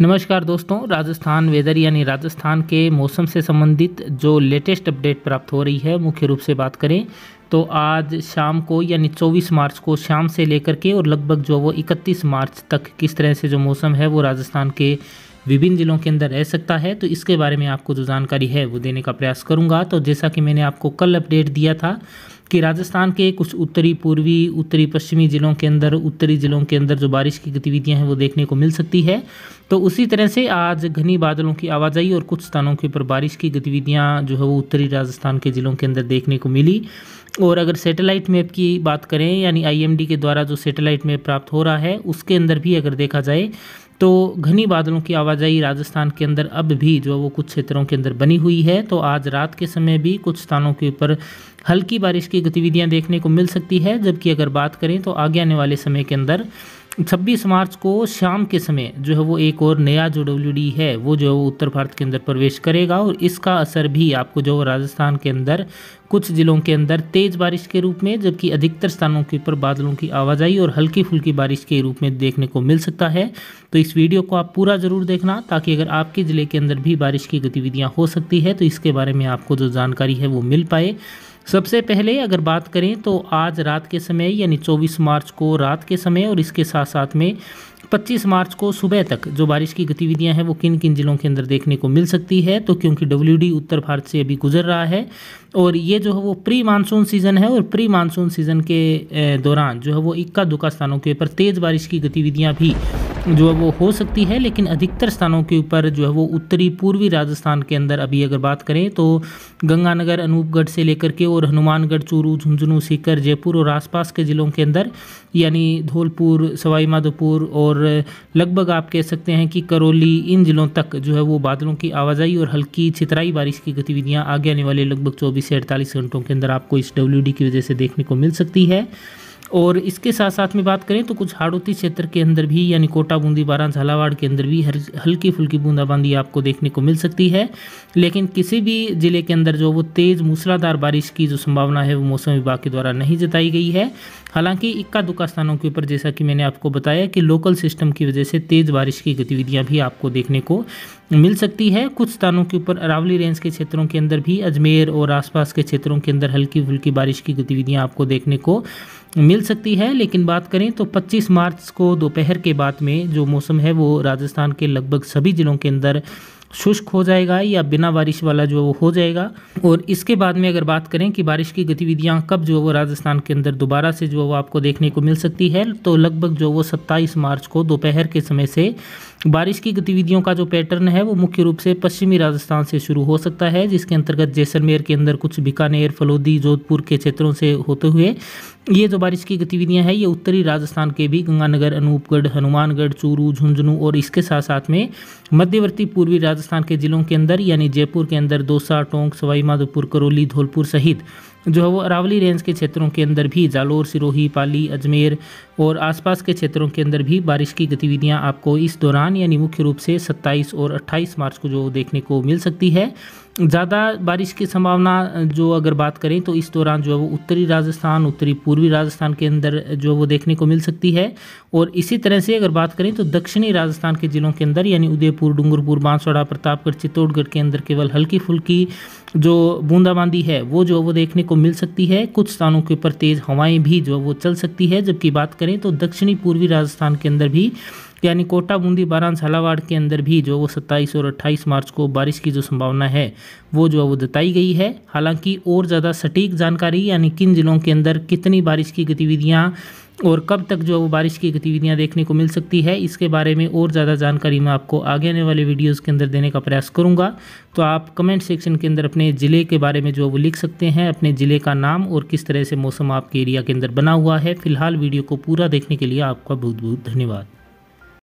नमस्कार दोस्तों राजस्थान वेदर यानी राजस्थान के मौसम से संबंधित जो लेटेस्ट अपडेट प्राप्त हो रही है मुख्य रूप से बात करें तो आज शाम को यानी 24 मार्च को शाम से लेकर के और लगभग जो वो 31 मार्च तक किस तरह से जो मौसम है वो राजस्थान के विभिन्न ज़िलों के अंदर रह सकता है तो इसके बारे में आपको जो जानकारी है वो देने का प्रयास करूँगा तो जैसा कि मैंने आपको कल अपडेट दिया था कि राजस्थान के कुछ उत्तरी पूर्वी उत्तरी पश्चिमी ज़िलों के अंदर उत्तरी ज़िलों के अंदर जो बारिश की गतिविधियां हैं वो देखने को मिल सकती है तो उसी तरह से आज घनी बादलों की आवाजाही और कुछ स्थानों के ऊपर बारिश की गतिविधियां जो है वो उत्तरी राजस्थान के ज़िलों के अंदर देखने को मिली और अगर सेटेलाइट मैप की बात करें यानी आई के द्वारा जो सेटेलाइट मैप प्राप्त हो रहा है उसके अंदर भी अगर देखा जाए तो घनी बादलों की आवाजाही राजस्थान के अंदर अब भी जो वो कुछ क्षेत्रों के अंदर बनी हुई है तो आज रात के समय भी कुछ स्थानों के ऊपर हल्की बारिश की गतिविधियां देखने को मिल सकती है जबकि अगर बात करें तो आगे आने वाले समय के अंदर छब्बीस मार्च को शाम के समय जो है वो एक और नया जो डब्ल्यू है वो जो है वो उत्तर भारत के अंदर प्रवेश करेगा और इसका असर भी आपको जो राजस्थान के अंदर कुछ ज़िलों के अंदर तेज़ बारिश के रूप में जबकि अधिकतर स्थानों के ऊपर बादलों की आवाजाही और हल्की फुल्की बारिश के रूप में देखने को मिल सकता है तो इस वीडियो को आप पूरा ज़रूर देखना ताकि अगर आपके ज़िले के अंदर भी बारिश की गतिविधियाँ हो सकती है तो इसके बारे में आपको जो जानकारी है वो मिल पाए सबसे पहले अगर बात करें तो आज रात के समय यानी 24 मार्च को रात के समय और इसके साथ साथ में 25 मार्च को सुबह तक जो बारिश की गतिविधियां हैं वो किन किन ज़िलों के अंदर देखने को मिल सकती है तो क्योंकि डब्ल्यू उत्तर भारत से अभी गुजर रहा है और ये जो है वो प्री मानसून सीज़न है और प्री मानसून सीज़न के दौरान जो है वो इक्का दुक्का स्थानों के ऊपर तेज़ बारिश की गतिविधियाँ भी जो है वो हो सकती है लेकिन अधिकतर स्थानों के ऊपर जो है वो उत्तरी पूर्वी राजस्थान के अंदर अभी अगर बात करें तो गंगानगर अनूपगढ़ से लेकर के और हनुमानगढ़ चूरू झुंझुनू सीकर जयपुर और आसपास के ज़िलों के अंदर यानी धौलपुर सवाईमाधोपुर और लगभग आप कह सकते हैं कि करौली इन ज़िलों तक जो है वो बादलों की आवाजाही और हल्की छितराई बारिश की गतिविधियाँ आगे आने वाले लगभग चौबीस से अड़तालीस घंटों के अंदर आपको इस डब्ल्यू की वजह से देखने को मिल सकती है और इसके साथ साथ में बात करें तो कुछ हाड़ोती क्षेत्र के अंदर भी यानी कोटा बूंदी बारा झालावाड़ के अंदर भी हल्की फुल्की बूंदाबांदी आपको देखने को मिल सकती है लेकिन किसी भी ज़िले के अंदर जो वो तेज़ मूसलाधार बारिश की जो संभावना है वो मौसम विभाग के द्वारा नहीं जताई गई है हालांकि इक्का दुक्का स्थानों के ऊपर जैसा कि मैंने आपको बताया कि लोकल सिस्टम की वजह से तेज़ बारिश की गतिविधियाँ भी आपको देखने को मिल सकती है कुछ स्थानों के ऊपर अरावली रेंज के क्षेत्रों के अंदर भी अजमेर और आसपास के क्षेत्रों के अंदर हल्की फुल्की बारिश की गतिविधियाँ आपको देखने को मिल सकती है लेकिन बात करें तो 25 मार्च को दोपहर के बाद में जो मौसम है वो राजस्थान के लगभग सभी ज़िलों के अंदर शुष्क हो जाएगा या बिना बारिश वाला जो वो हो जाएगा और इसके बाद में अगर बात करें कि बारिश की गतिविधियां कब जो वो राजस्थान के अंदर दोबारा से जो वो आपको देखने को मिल सकती है तो लगभग जो वो 27 मार्च को दोपहर के समय से बारिश की गतिविधियों का जो पैटर्न है वो मुख्य रूप से पश्चिमी राजस्थान से शुरू हो सकता है जिसके अंतर्गत जैसलमेर के अंदर कुछ बीकानेर फलोदी जोधपुर के क्षेत्रों से होते हुए ये जो बारिश की गतिविधियाँ हैं ये उत्तरी राजस्थान के भी गंगानगर अनूपगढ़ हनुमानगढ़ चूरू झुंझुनू और इसके साथ साथ में मध्यवर्ती पूर्वी राजस्थान के जिलों के अंदर यानी जयपुर के अंदर दोसा टोंक सवाईमाधोपुर करौली धौलपुर सहित जो है वो अरावली रेंज के क्षेत्रों के अंदर भी जालोर सिरोही पाली अजमेर और आसपास के क्षेत्रों के अंदर भी बारिश की गतिविधियाँ आपको इस दौरान यानी मुख्य रूप से 27 और अट्ठाईस मार्च को जो देखने को मिल सकती है ज़्यादा बारिश की संभावना जो अगर बात करें तो इस दौरान जो है वो उत्तरी राजस्थान उत्तरी पूर्वी राजस्थान के अंदर जो है वो देखने को मिल सकती है और इसी तरह से अगर बात करें तो दक्षिणी राजस्थान के ज़िलों के अंदर यानी उदयपुर डूंगरपुर बांसवाड़ा प्रतापगढ़ चित्तौड़गढ़ के अंदर केवल हल्की फुल्की जो बूंदाबांदी है वो जो है वो देखने को मिल सकती है कुछ स्थानों के ऊपर तेज़ हवाएँ भी जो है वो चल सकती है जबकि बात करें तो दक्षिणी पूर्वी राजस्थान के अंदर भी यानी कोटा बूंदी बारान झालावाड़ के अंदर भी जो वो सत्ताईस और अट्ठाईस मार्च को बारिश की जो संभावना है वो जो है वो जताई गई है हालांकि और ज़्यादा सटीक जानकारी यानी किन जिलों के अंदर कितनी बारिश की गतिविधियाँ और कब तक जो है वो बारिश की गतिविधियां देखने को मिल सकती है इसके बारे में और ज़्यादा जानकारी मैं आपको आगे आने वाले वीडियोस के अंदर देने का प्रयास करूंगा तो आप कमेंट सेक्शन के अंदर अपने ज़िले के बारे में जो है वो लिख सकते हैं अपने ज़िले का नाम और किस तरह से मौसम आपके एरिया के अंदर बना हुआ है फिलहाल वीडियो को पूरा देखने के लिए आपका बहुत बहुत धन्यवाद